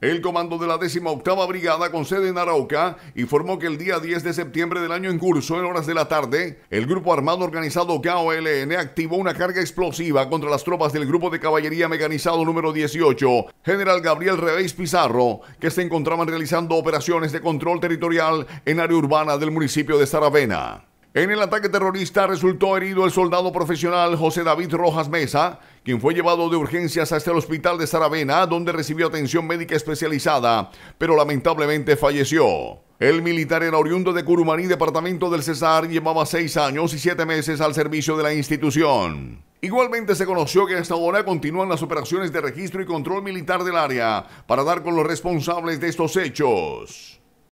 El comando de la 18 Brigada con sede en Arauca informó que el día 10 de septiembre del año en curso, en horas de la tarde, el grupo armado organizado KOLN activó una carga explosiva contra las tropas del grupo de caballería mecanizado número 18, General Gabriel Revés Pizarro, que se encontraban realizando operaciones de control territorial en área urbana del municipio de Saravena. En el ataque terrorista resultó herido el soldado profesional José David Rojas Mesa, quien fue llevado de urgencias hasta el hospital de Saravena, donde recibió atención médica especializada, pero lamentablemente falleció. El militar era oriundo de Curumaní, departamento del Cesar, llevaba seis años y siete meses al servicio de la institución. Igualmente se conoció que hasta ahora continúan las operaciones de registro y control militar del área para dar con los responsables de estos hechos.